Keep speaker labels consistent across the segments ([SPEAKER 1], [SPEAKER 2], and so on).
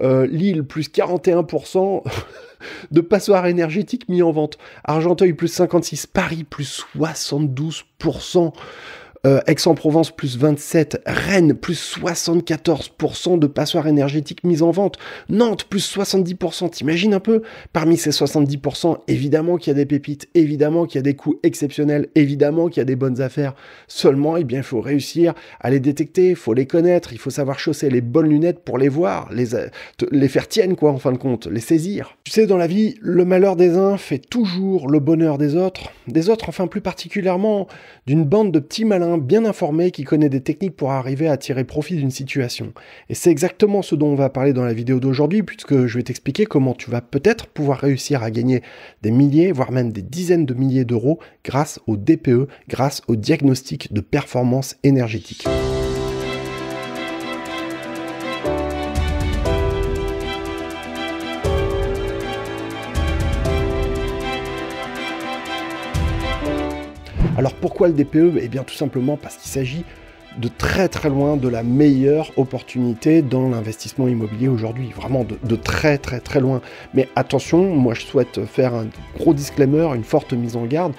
[SPEAKER 1] Euh, Lille, plus 41% de passoires énergétiques mis en vente. Argenteuil, plus 56%. Paris, plus 72%. Euh, Aix-en-Provence plus 27, Rennes plus 74% de passoires énergétiques mises en vente, Nantes plus 70%, t'imagines un peu Parmi ces 70%, évidemment qu'il y a des pépites, évidemment qu'il y a des coûts exceptionnels, évidemment qu'il y a des bonnes affaires, seulement eh bien, il faut réussir à les détecter, il faut les connaître, il faut savoir chausser les bonnes lunettes pour les voir, euh, les, faire tiennes, quoi en fin de compte, les saisir. Tu sais, dans la vie, le malheur des uns fait toujours le bonheur des autres, des autres enfin plus particulièrement d'une bande de petits malins bien informé qui connaît des techniques pour arriver à tirer profit d'une situation. Et c'est exactement ce dont on va parler dans la vidéo d'aujourd'hui, puisque je vais t'expliquer comment tu vas peut-être pouvoir réussir à gagner des milliers, voire même des dizaines de milliers d'euros grâce au DPE, grâce au diagnostic de performance énergétique. Alors pourquoi le DPE Eh bien tout simplement parce qu'il s'agit de très très loin de la meilleure opportunité dans l'investissement immobilier aujourd'hui, vraiment de, de, très très très loin. Mais attention, moi je souhaite faire un gros disclaimer, une forte mise en garde,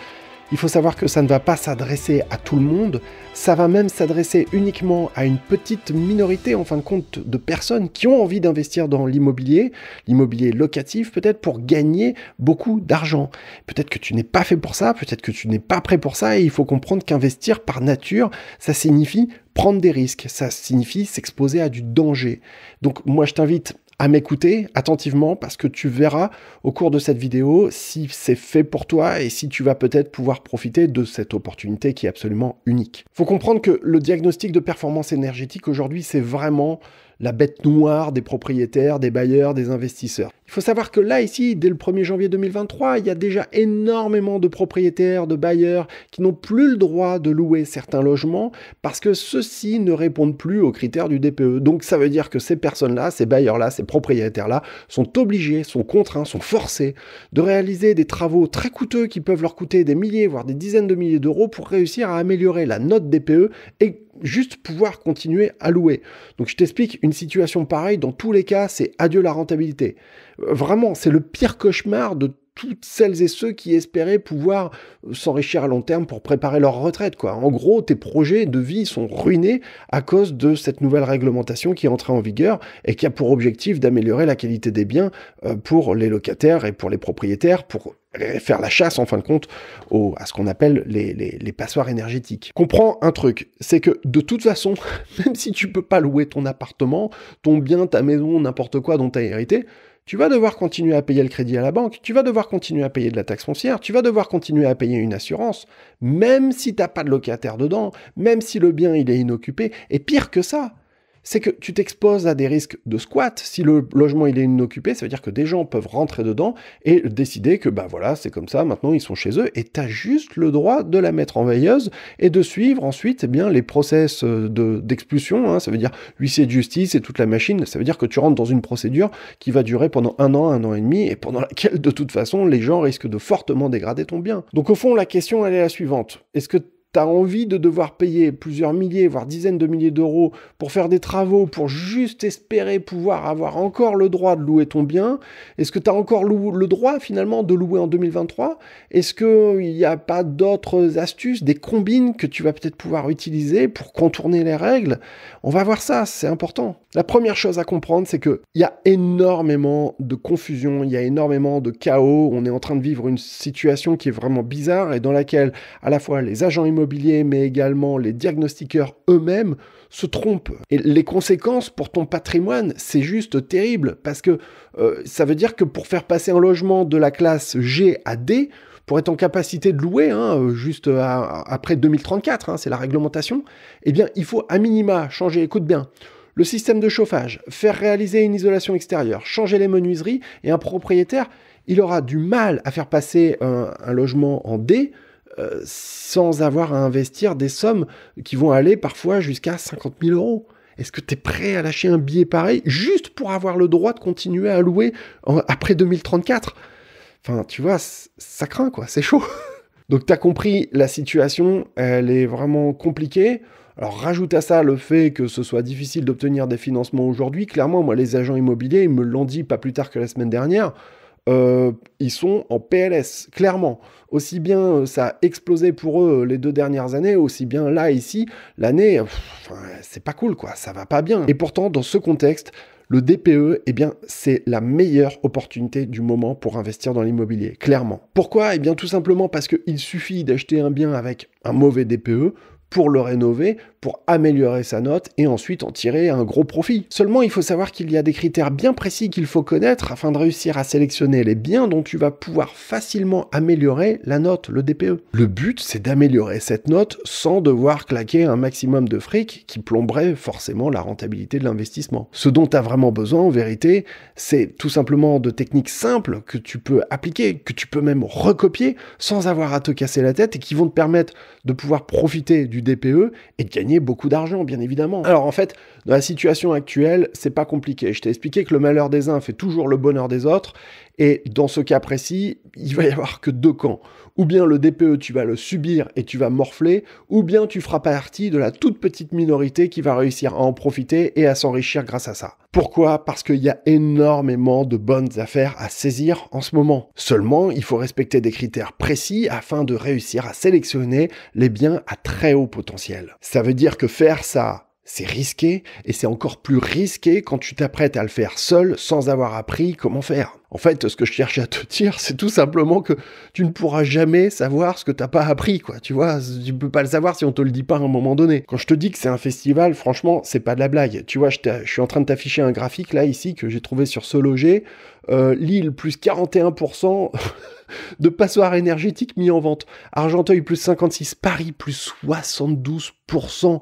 [SPEAKER 1] il faut savoir que ça ne va pas s'adresser à tout le monde, ça va même s'adresser uniquement à une petite minorité en fin de compte de personnes qui ont envie d'investir dans l'immobilier, l'immobilier locatif peut-être pour gagner beaucoup d'argent. Peut-être que tu n'es pas fait pour ça, peut-être que tu n'es pas prêt pour ça et il faut comprendre qu'investir par nature, ça signifie prendre des risques, ça signifie s'exposer à du danger. Donc moi je t'invite à m'écouter attentivement parce que tu verras au cours de cette vidéo si c'est fait pour toi et si tu vas peut-être pouvoir profiter de cette opportunité qui est absolument unique. Faut comprendre que le diagnostic de performance énergétique aujourd'hui, c'est vraiment la bête noire des propriétaires, des bailleurs, des investisseurs. Il faut savoir que là, ici, dès le 1er janvier 2023, il y a déjà énormément de propriétaires, de bailleurs qui n'ont plus le droit de louer certains logements parce que ceux-ci ne répondent plus aux critères du DPE. Donc ça veut dire que ces personnes-là, ces bailleurs-là, ces propriétaires-là sont obligés, sont contraints, sont forcés de réaliser des travaux très coûteux qui peuvent leur coûter des milliers, voire des dizaines de milliers d'euros pour réussir à améliorer la note DPE et juste pouvoir continuer à louer. Donc je t'explique, une situation pareille, dans tous les cas, c'est adieu la rentabilité. Euh, vraiment, c'est le pire cauchemar de toutes celles et ceux qui espéraient pouvoir euh, s'enrichir à long terme pour préparer leur retraite. Quoi. En gros, tes projets de vie sont ruinés à cause de cette nouvelle réglementation qui est entrée en vigueur et qui a pour objectif d'améliorer la qualité des biens euh, pour les locataires et pour les propriétaires, pour faire la chasse en fin de compte à ce qu'on appelle les, les, passoires énergétiques. Comprends un truc, c'est que de toute façon, même si tu peux pas louer ton appartement, ton bien, ta maison, n'importe quoi dont tu as hérité, tu vas devoir continuer à payer le crédit à la banque, tu vas devoir continuer à payer de la taxe foncière, tu vas devoir continuer à payer une assurance, même si tu n'as pas de locataire dedans, même si le bien il est inoccupé, et pire que ça, c'est que tu t'exposes à des risques de squat. Si le logement il est inoccupé, ça veut dire que des gens peuvent rentrer dedans et décider que bah voilà, c'est comme ça, maintenant ils sont chez eux et tu as juste le droit de la mettre en veilleuse et de suivre ensuite eh bien les process euh, d'expulsion, hein. ça veut dire huissier de justice et toute la machine, ça veut dire que tu rentres dans une procédure qui va durer pendant un an, un an et demi et pendant laquelle de toute façon les gens risquent de fortement dégrader ton bien. Donc au fond la question elle est la suivante. Est-ce que t'as envie de devoir payer plusieurs milliers, voire dizaines de milliers d'euros pour faire des travaux, pour juste espérer pouvoir avoir encore le droit de louer ton bien, est-ce que tu as encore le droit finalement de louer en 2023 Est-ce qu'il euh, n'y a pas d'autres astuces, des combines que tu vas peut-être pouvoir utiliser pour contourner les règles On va voir ça, c'est important. La première chose à comprendre, c'est que il y a énormément de confusion, il y a énormément de chaos, on est en train de vivre une situation qui est vraiment bizarre et dans laquelle à la fois les agents immobiliers, mais également les diagnostiqueurs eux-mêmes se trompent. Et les conséquences pour ton patrimoine, c'est juste terrible, parce que euh, ça veut dire que pour faire passer un logement de la classe G à D, pour être en capacité de louer, hein, juste après 2034, hein, c'est la réglementation, eh bien, il faut à minima changer, écoute bien, le système de chauffage, faire réaliser une isolation extérieure, changer les menuiseries, et un propriétaire, il aura du mal à faire passer un logement en D euh, sans avoir à investir des sommes qui vont aller parfois jusqu'à 50 000 euros. Est-ce que tu es prêt à lâcher un billet pareil juste pour avoir le droit de continuer à louer après 2034 Enfin, tu vois, ça craint quoi, c'est chaud. Donc tu as compris, la situation, elle est vraiment compliquée. Alors rajoute à ça le fait que ce soit difficile d'obtenir des financements aujourd'hui. Clairement, moi, les agents immobiliers, ils me l'ont dit pas plus tard que la semaine dernière. Euh, ils sont en PLS, clairement. Aussi bien euh, ça a explosé pour eux euh, les deux dernières années, aussi bien là, ici, l'année, c'est pas cool, quoi, ça va pas bien. Et pourtant, dans ce contexte, le DPE, eh bien, c'est la meilleure opportunité du moment pour investir dans l'immobilier, clairement. Pourquoi Eh bien, tout simplement parce qu'il suffit d'acheter un bien avec un mauvais DPE pour le rénover, pour améliorer sa note et ensuite en tirer un gros profit. Seulement, il faut savoir qu'il y a des critères bien précis qu'il faut connaître afin de réussir à sélectionner les biens dont tu vas pouvoir facilement améliorer la note, le DPE. Le but, c'est d'améliorer cette note sans devoir claquer un maximum de fric qui plomberait forcément la rentabilité de l'investissement. Ce dont tu as vraiment besoin, en vérité, c'est tout simplement de techniques simples que tu peux appliquer, que tu peux même recopier sans avoir à te casser la tête et qui vont te permettre de pouvoir profiter du DPE et de gagner beaucoup d'argent, bien évidemment. Alors en fait, dans la situation actuelle, c'est pas compliqué. Je t'ai expliqué que le malheur des uns fait toujours le bonheur des autres, et dans ce cas précis, il va y avoir que deux camps. Ou bien le DPE, tu vas le subir et tu vas morfler, ou bien tu feras partie de la toute petite minorité qui va réussir à en profiter et à s'enrichir grâce à ça. Pourquoi Parce qu'il y a énormément de bonnes affaires à saisir en ce moment. Seulement, il faut respecter des critères précis afin de réussir à sélectionner les biens à très haut potentiel. Ça veut dire que faire ça c'est risqué et c'est encore plus risqué quand tu t'apprêtes à le faire seul sans avoir appris comment faire. En fait, ce que je cherche à te dire, c'est tout simplement que tu ne pourras jamais savoir ce que tu n'as pas appris, quoi. Tu vois, tu peux pas le savoir si on te le dit pas à un moment donné. Quand je te dis que c'est un festival, franchement, c'est pas de la blague. Tu vois, je, suis en train de t'afficher un graphique là ici que j'ai trouvé sur ce loger. Euh, Lille plus 41%. de passoires énergétiques mis en vente. Argenteuil plus 56, Paris plus 72%.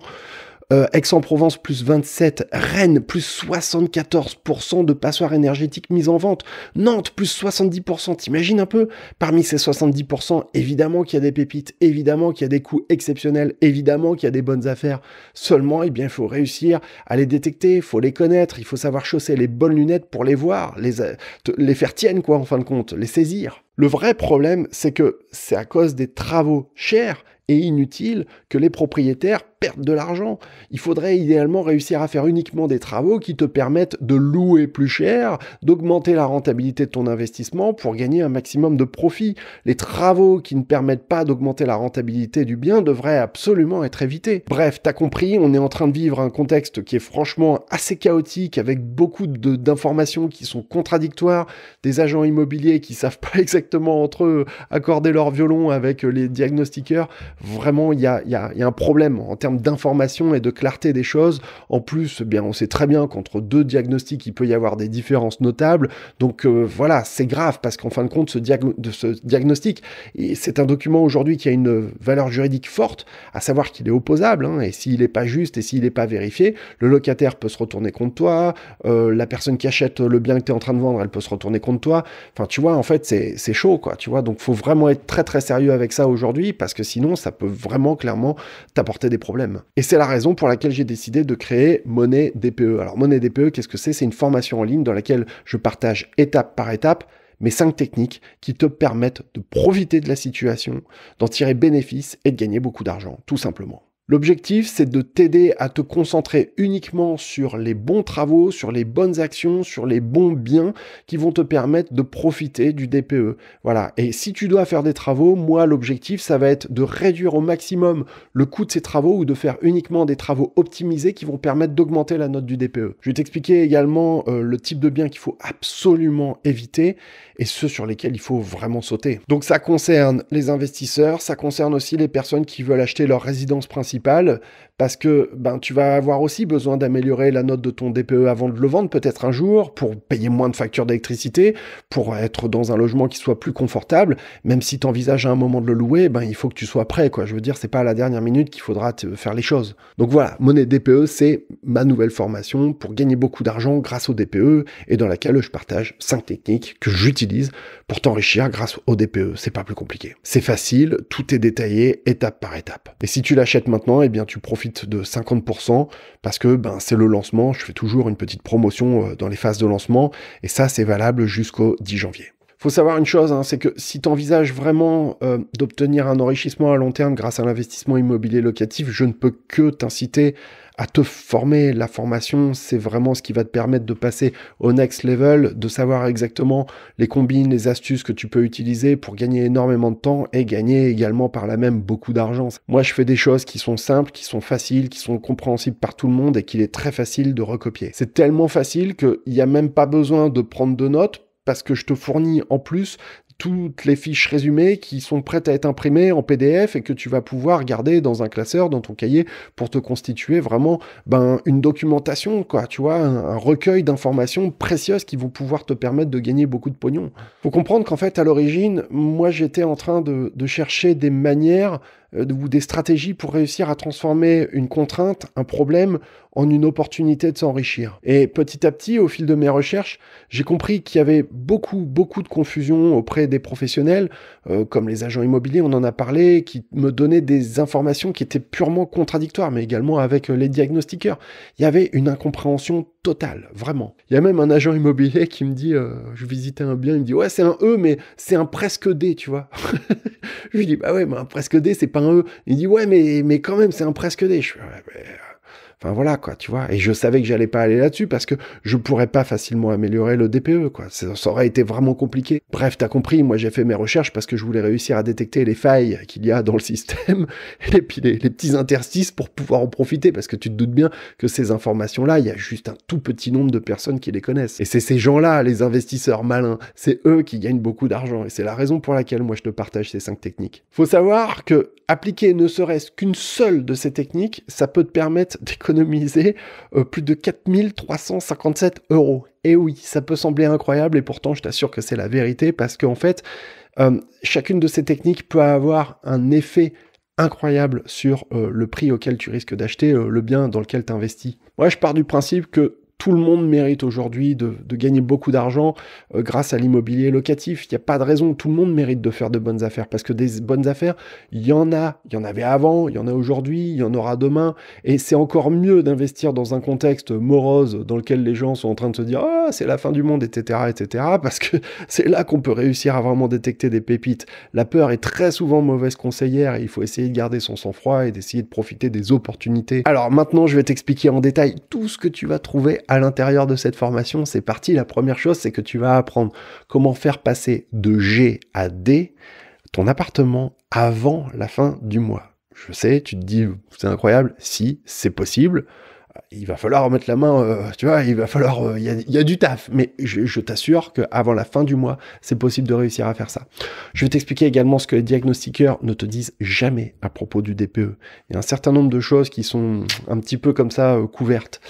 [SPEAKER 1] Euh, Aix-en-Provence plus 27, Rennes plus 74% de passoires énergétiques mises en vente, Nantes plus 70%, t'imagines un peu Parmi ces 70%, évidemment qu'il y a des pépites, évidemment qu'il y a des coûts exceptionnels, évidemment qu'il y a des bonnes affaires, seulement eh bien, il faut réussir à les détecter, il faut les connaître, il faut savoir chausser les bonnes lunettes pour les voir, les, euh, les faire tiennent quoi en fin de compte, les saisir. Le vrai problème, c'est que c'est à cause des travaux chers inutile que les propriétaires perdent de l'argent. Il faudrait idéalement réussir à faire uniquement des travaux qui te permettent de louer plus cher, d'augmenter la rentabilité de ton investissement pour gagner un maximum de profit. Les travaux qui ne permettent pas d'augmenter la rentabilité du bien devraient absolument être évités. Bref, t'as compris, on est en train de vivre un contexte qui est franchement assez chaotique avec beaucoup d'informations qui sont contradictoires, des agents immobiliers qui savent pas exactement entre eux accorder leur violon avec les diagnostiqueurs. Vraiment, il y a, un problème en termes d'information et de clarté des choses. En plus, eh bien, on sait très bien qu'entre deux diagnostics, il peut y avoir des différences notables. Donc euh, voilà, c'est grave parce qu'en fin de compte, ce, de ce diagnostic, c'est un document aujourd'hui qui a une valeur juridique forte, à savoir qu'il est opposable. Hein, et s'il n'est pas juste et s'il n'est pas vérifié, le locataire peut se retourner contre toi, euh, la personne qui achète le bien que tu es en train de vendre, elle peut se retourner contre toi. Enfin, tu vois, en fait, c'est, c'est chaud, quoi. Tu vois, donc faut vraiment être très très sérieux avec ça aujourd'hui parce que sinon, ça ça peut vraiment clairement t'apporter des problèmes. Et c'est la raison pour laquelle j'ai décidé de créer Monnaie DPE. Alors Monnaie DPE, qu'est-ce que c'est C'est une formation en ligne dans laquelle je partage étape par étape mes cinq techniques qui te permettent de profiter de la situation, d'en tirer bénéfice et de gagner beaucoup d'argent, tout simplement. L'objectif, c'est de t'aider à te concentrer uniquement sur les bons travaux, sur les bonnes actions, sur les bons biens qui vont te permettre de profiter du DPE. Voilà. Et si tu dois faire des travaux, moi, l'objectif, ça va être de réduire au maximum le coût de ces travaux ou de faire uniquement des travaux optimisés qui vont permettre d'augmenter la note du DPE. Je vais t'expliquer également euh, le type de biens qu'il faut absolument éviter et ceux sur lesquels il faut vraiment sauter. Donc, ça concerne les investisseurs, ça concerne aussi les personnes qui veulent acheter leur résidence principale principale, parce que ben, tu vas avoir aussi besoin d'améliorer la note de ton DPE avant de le vendre peut-être un jour, pour payer moins de factures d'électricité, pour être dans un logement qui soit plus confortable, même si tu envisages à un moment de le louer, ben, il faut que tu sois prêt. Quoi. Je veux dire, c'est pas à la dernière minute qu'il faudra te faire les choses. Donc voilà, Monnaie DPE, c'est ma nouvelle formation pour gagner beaucoup d'argent grâce au DPE et dans laquelle je partage 5 techniques que j'utilise pour t'enrichir grâce au DPE. C'est pas plus compliqué. C'est facile, tout est détaillé étape par étape. Et si tu l'achètes maintenant, eh bien tu profites de 50% parce que ben, c'est le lancement, je fais toujours une petite promotion euh, dans les phases de lancement et ça c'est valable jusqu'au 10 janvier faut savoir une chose, hein, c'est que si tu envisages vraiment euh, d'obtenir un enrichissement à long terme grâce à l'investissement immobilier locatif, je ne peux que t'inciter à te former. La formation, c'est vraiment ce qui va te permettre de passer au next level, de savoir exactement les combines, les astuces que tu peux utiliser pour gagner énormément de temps et gagner également par là même beaucoup d'argent. Moi, je fais des choses qui sont simples, qui sont faciles, qui sont compréhensibles par tout le monde et qu'il est très facile de recopier. C'est tellement facile qu'il n'y a même pas besoin de prendre de notes parce que je te fournis en plus toutes les fiches résumées qui sont prêtes à être imprimées en PDF et que tu vas pouvoir garder dans un classeur, dans ton cahier, pour te constituer vraiment ben, une documentation, quoi, tu vois, un, recueil d'informations précieuses qui vont pouvoir te permettre de gagner beaucoup de pognon. Faut comprendre qu'en fait, à l'origine, moi j'étais en train de chercher des manières euh, ou des stratégies pour réussir à transformer une contrainte, un problème, en une opportunité de s'enrichir. Et petit à petit, au fil de mes recherches, j'ai compris qu'il y avait beaucoup, beaucoup de confusion auprès des professionnels, euh, comme les agents immobiliers, on en a parlé, qui me donnaient des informations qui étaient purement contradictoires, mais également avec euh, les diagnostiqueurs. Il y avait une incompréhension Total, vraiment. Il y a même un agent immobilier qui me dit, euh, je visitais un bien, il me dit, ouais, c'est un E, mais c'est un presque D, tu vois. je lui dis, bah ouais, mais un presque D, c'est pas un E. Il dit, ouais, mais, mais quand même, c'est un presque D. Je ouais, mais... Euh, Enfin voilà quoi, tu vois. Et je savais que j'allais pas aller là-dessus parce que je pourrais pas facilement améliorer le DPE quoi. Ça, aurait été vraiment compliqué. Bref, t'as compris. Moi j'ai fait mes recherches parce que je voulais réussir à détecter les failles qu'il y a dans le système et puis les, les, petits interstices pour pouvoir en profiter parce que tu te doutes bien que ces informations là, il y a juste un tout petit nombre de personnes qui les connaissent. Et c'est ces gens là, les investisseurs malins, c'est eux qui gagnent beaucoup d'argent et c'est la raison pour laquelle moi je te partage ces cinq techniques. Faut savoir que appliquer ne serait-ce qu'une seule de ces techniques, ça peut te permettre d'économiser euh, plus de 4357 euros. Et oui, ça peut sembler incroyable et pourtant je t'assure que c'est la vérité parce qu'en fait, euh, chacune de ces techniques peut avoir un effet incroyable sur euh, le prix auquel tu risques d'acheter le bien dans lequel tu investis. Moi, je pars du principe que tout le monde mérite aujourd'hui de, gagner beaucoup d'argent euh, grâce à l'immobilier locatif. Il n'y a pas de raison. Tout le monde mérite de faire de bonnes affaires parce que des bonnes affaires, il y en a. Il y en avait avant, il y en a aujourd'hui, il y en aura demain. Et c'est encore mieux d'investir dans un contexte morose dans lequel les gens sont en train de se dire Ah, c'est la fin du monde, etc., etc. Parce que c'est là qu'on peut réussir à vraiment détecter des pépites. La peur est très souvent mauvaise conseillère et il faut essayer de garder son sang-froid et d'essayer de profiter des opportunités. Alors maintenant, je vais t'expliquer en détail tout ce que tu vas trouver à l'intérieur de cette formation, c'est parti. La première chose, c'est que tu vas apprendre comment faire passer de G à D ton appartement avant la fin du mois. Je sais, tu te dis, c'est incroyable. Si, c'est possible euh, il va falloir mettre la main, euh, tu vois, il va falloir, euh, il y, a du taf. Mais je, je t'assure qu'avant la fin du mois, c'est possible de réussir à faire ça. Je vais t'expliquer également ce que les diagnostiqueurs ne te disent jamais à propos du DPE. Il y a un certain nombre de choses qui sont un petit peu comme ça couvertes.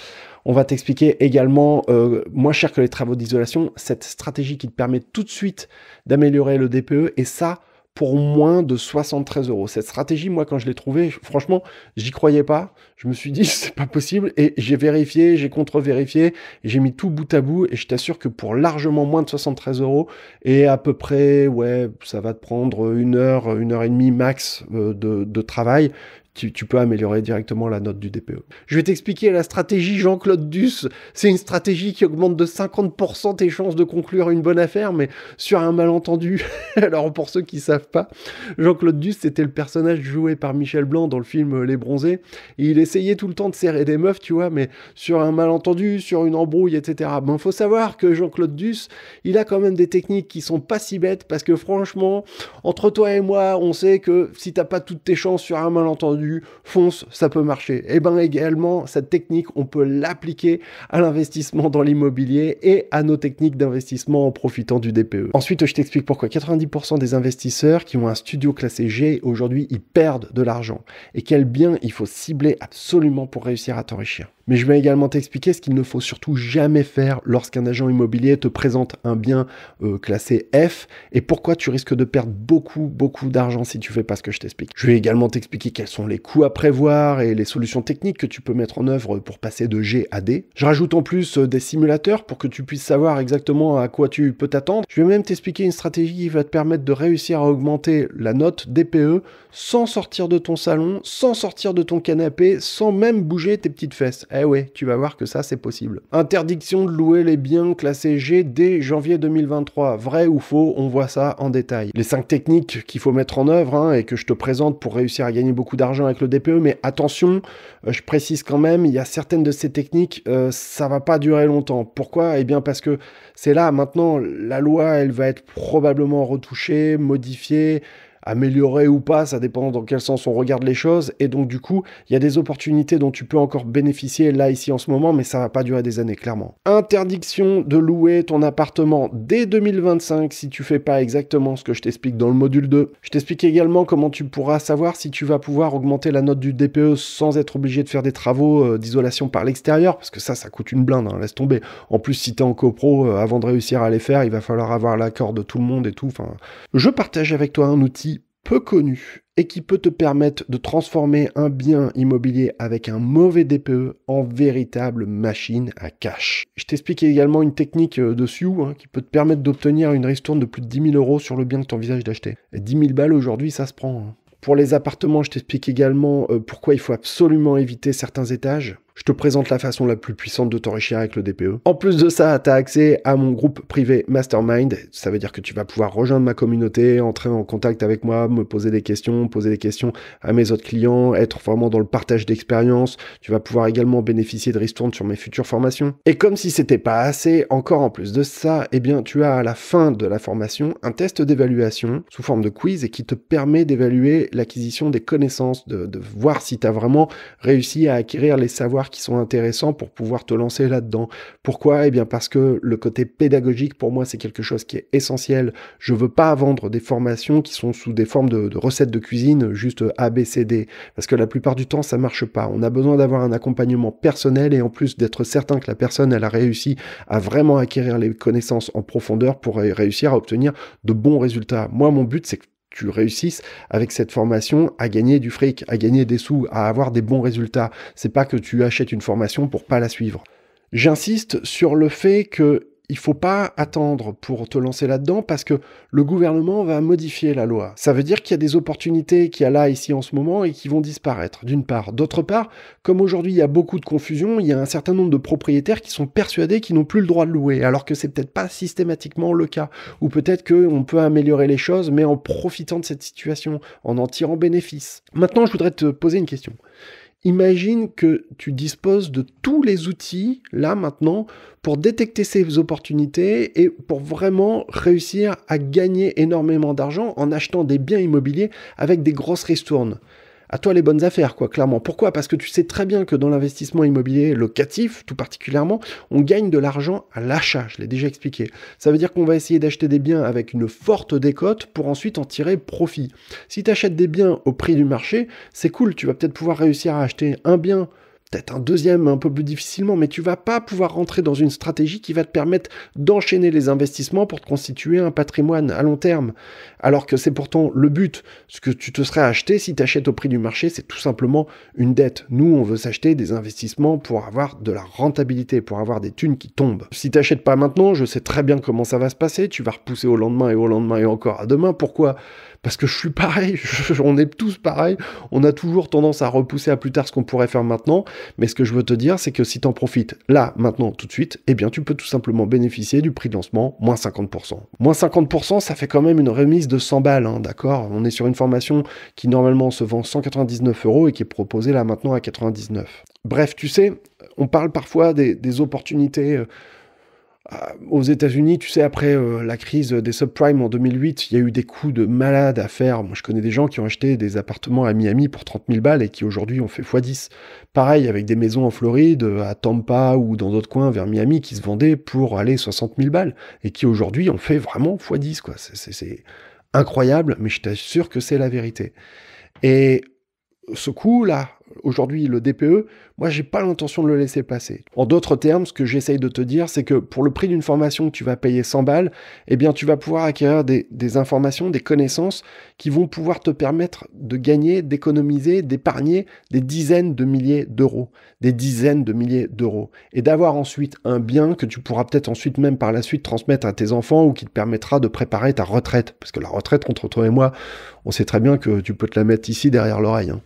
[SPEAKER 1] On va t'expliquer également, euh, moins cher que les travaux d'isolation, cette stratégie qui te permet tout de suite d'améliorer le DPE et ça pour moins de 73 euros. Cette stratégie, moi, quand je l'ai trouvée, franchement, j'y croyais pas. Je me suis dit, c'est pas possible. Et j'ai vérifié, j'ai contre-vérifié, j'ai mis tout bout à bout. Et je t'assure que pour largement moins de 73 euros, et à peu près, ouais, ça va te prendre une heure, une heure et demie max euh, de, de travail, tu, peux améliorer directement la note du DPE. Je vais t'expliquer la stratégie Jean-Claude Duss. C'est une stratégie qui augmente de 50% tes chances de conclure une bonne affaire, mais sur un malentendu. Alors pour ceux qui savent pas, Jean-Claude Duss, c'était le personnage joué par Michel Blanc dans le film Les Bronzés. il essayait tout le temps de serrer des meufs, tu vois, mais sur un malentendu, sur une embrouille, etc. Ben faut savoir que Jean-Claude Duss, il a quand même des techniques qui sont pas si bêtes, parce que franchement, entre toi et moi, on sait que si t'as pas toutes tes chances sur un malentendu, fonce, ça peut marcher. Et eh bien également, cette technique, on peut l'appliquer à l'investissement dans l'immobilier et à nos techniques d'investissement en profitant du DPE. Ensuite, je t'explique pourquoi 90% des investisseurs qui ont un studio classé G, aujourd'hui, ils perdent de l'argent. Et quel bien il faut cibler absolument pour réussir à t'enrichir. Mais je vais également t'expliquer ce qu'il ne faut surtout jamais faire lorsqu'un agent immobilier te présente un bien euh, classé F et pourquoi tu risques de perdre beaucoup, beaucoup d'argent si tu fais pas ce que je t'explique. Je vais également t'expliquer quels sont les coûts à prévoir et les solutions techniques que tu peux mettre en œuvre pour passer de G à D. Je rajoute en plus euh, des simulateurs pour que tu puisses savoir exactement à quoi tu peux t'attendre. Je vais même t'expliquer une stratégie qui va te permettre de réussir à augmenter la note DPE sans sortir de ton salon, sans sortir de ton canapé, sans même bouger tes petites fesses. Eh oui, tu vas voir que ça, c'est possible. Interdiction de louer les biens classés G dès janvier 2023. Vrai ou faux On voit ça en détail. Les cinq techniques qu'il faut mettre en œuvre hein, et que je te présente pour réussir à gagner beaucoup d'argent avec le DPE, mais attention, euh, je précise quand même, il y a certaines de ces techniques, ça euh, ça va pas durer longtemps. Pourquoi Eh bien parce que c'est là, maintenant, la loi, elle va être probablement retouchée, modifiée, améliorer ou pas, ça dépend dans quel sens on regarde les choses. Et donc, du coup, il y a des opportunités dont tu peux encore bénéficier là, ici, en ce moment, mais ça va pas durer des années, clairement. Interdiction de louer ton appartement dès 2025 si tu fais pas exactement ce que je t'explique dans le module 2. Je t'explique également comment tu pourras savoir si tu vas pouvoir augmenter la note du DPE sans être obligé de faire des travaux euh, d'isolation par l'extérieur, parce que ça, ça coûte une blinde, hein, laisse tomber. En plus, si t'es en copro, euh, avant de réussir à les faire, il va falloir avoir l'accord de tout le monde et tout. Enfin, je partage avec toi un outil peu connu et qui peut te permettre de transformer un bien immobilier avec un mauvais DPE en véritable machine à cash. Je t'explique également une technique euh, de Sioux hein, qui peut te permettre d'obtenir une ristourne de plus de 10 000 euros sur le bien que tu envisages d'acheter. 10 000 balles aujourd'hui, ça se prend. Hein. Pour les appartements, je t'explique également euh, pourquoi il faut absolument éviter certains étages. Je te présente la façon la plus puissante de t'enrichir avec le DPE. En plus de ça, tu as accès à mon groupe privé Mastermind. Ça veut dire que tu vas pouvoir rejoindre ma communauté, entrer en contact avec moi, me poser des questions, poser des questions à mes autres clients, être vraiment dans le partage d'expérience. Tu vas pouvoir également bénéficier de ristournes sur mes futures formations. Et comme si c'était pas assez, encore en plus de ça, eh bien, tu as à la fin de la formation un test d'évaluation sous forme de quiz et qui te permet d'évaluer l'acquisition des connaissances, de voir si tu as vraiment réussi à acquérir les savoirs qui sont intéressants pour pouvoir te lancer là-dedans. Pourquoi Eh bien parce que le côté pédagogique, pour moi, c'est quelque chose qui est essentiel. Je veux pas vendre des formations qui sont sous des formes de, recettes de cuisine, juste A, B, C, D, parce que la plupart du temps, ça marche pas. On a besoin d'avoir un accompagnement personnel et en plus d'être certain que la personne, elle a réussi à vraiment acquérir les connaissances en profondeur pour réussir à obtenir de bons résultats. Moi, mon but, c'est que tu réussisses avec cette formation à gagner du fric, à gagner des sous, à avoir des bons résultats. C'est pas que tu achètes une formation pour pas la suivre. J'insiste sur le fait que il faut pas attendre pour te lancer là-dedans parce que le gouvernement va modifier la loi. Ça veut dire qu'il y a des opportunités qui y a là, ici, en ce moment et qui vont disparaître, d'une part. D'autre part, comme aujourd'hui il y a beaucoup de confusion, il y a un certain nombre de propriétaires qui sont persuadés qu'ils n'ont plus le droit de louer, alors que c'est peut-être pas systématiquement le cas. Ou peut-être qu'on peut améliorer les choses, mais en profitant de cette situation, en en tirant bénéfice. Maintenant, je voudrais te poser une question imagine que tu disposes de tous les outils, là maintenant, pour détecter ces opportunités et pour vraiment réussir à gagner énormément d'argent en achetant des biens immobiliers avec des grosses ristournes à toi les bonnes affaires, quoi, clairement. Pourquoi Parce que tu sais très bien que dans l'investissement immobilier locatif, tout particulièrement, on gagne de l'argent à l'achat, je l'ai déjà expliqué. Ça veut dire qu'on va essayer d'acheter des biens avec une forte décote pour ensuite en tirer profit. Si tu achètes des biens au prix du marché, c'est cool, tu vas peut-être pouvoir réussir à acheter un bien peut-être un deuxième un peu plus difficilement, mais tu vas pas pouvoir rentrer dans une stratégie qui va te permettre d'enchaîner les investissements pour te constituer un patrimoine à long terme. Alors que c'est pourtant le but. Ce que tu te serais acheté si tu achètes au prix du marché, c'est tout simplement une dette. Nous, on veut s'acheter des investissements pour avoir de la rentabilité, pour avoir des thunes qui tombent. Si tu n'achètes pas maintenant, je sais très bien comment ça va se passer. Tu vas repousser au lendemain et au lendemain et encore à demain. Pourquoi parce que je suis pareil, on est tous pareils, on a toujours tendance à repousser à plus tard ce qu'on pourrait faire maintenant, mais ce que je veux te dire, c'est que si tu profites là, maintenant, tout de suite, eh bien tu peux tout simplement bénéficier du prix de lancement, moins 50%. Moins 50%, ça fait quand même une remise de 100 balles, hein, d'accord On est sur une formation qui normalement se vend 199 euros et qui est proposée là maintenant à 99. Bref, tu sais, on parle parfois des, opportunités. Euh, euh, aux États-Unis, tu sais, après euh, la crise des subprimes en 2008, il y a eu des coups de malade à faire. Moi, je connais des gens qui ont acheté des appartements à Miami pour 30 000 balles et qui aujourd'hui ont fait x10. Pareil avec des maisons en Floride, euh, à Tampa ou dans d'autres coins vers Miami qui se vendaient pour aller 60 000 balles et qui aujourd'hui ont fait vraiment x10, quoi. C'est incroyable, mais je t'assure que c'est la vérité. Et ce coup-là, aujourd'hui le DPE, moi j'ai pas l'intention de le laisser passer. En d'autres termes, ce que j'essaye de te dire, c'est que pour le prix d'une formation que tu vas payer 100 balles, eh bien tu vas pouvoir acquérir des, informations, des connaissances qui vont pouvoir te permettre de gagner, d'économiser, d'épargner des dizaines de milliers d'euros, des dizaines de milliers d'euros, et d'avoir ensuite un bien que tu pourras peut-être ensuite même par la suite transmettre à tes enfants ou qui te permettra de préparer ta retraite, parce que la retraite contre toi et moi, on sait très bien que tu peux te la mettre ici derrière l'oreille. Hein.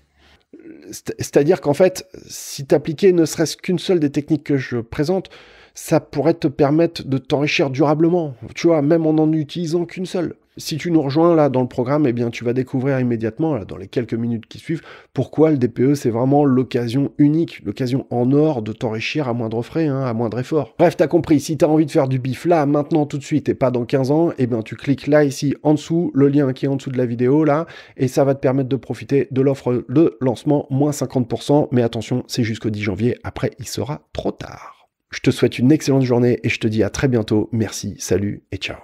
[SPEAKER 1] C'est-à-dire qu'en fait, si t'appliquais ne serait-ce qu'une seule des techniques que je présente, ça pourrait te permettre de t'enrichir durablement, tu vois, même en n'en utilisant qu'une seule. Si tu nous rejoins là dans le programme, eh bien tu vas découvrir immédiatement, là, dans les quelques minutes qui suivent, pourquoi le DPE c'est vraiment l'occasion unique, l'occasion en or de t'enrichir à moindre frais, hein, à moindre effort. Bref, t'as compris, si t'as envie de faire du bif là, maintenant, tout de suite, et pas dans 15 ans, eh bien tu cliques là ici en dessous, le lien qui est en dessous de la vidéo là, et ça va te permettre de profiter de l'offre de lancement moins 50%, mais attention, c'est jusqu'au 10 janvier, après il sera trop tard. Je te souhaite une excellente journée et je te dis à très bientôt. Merci, salut et ciao.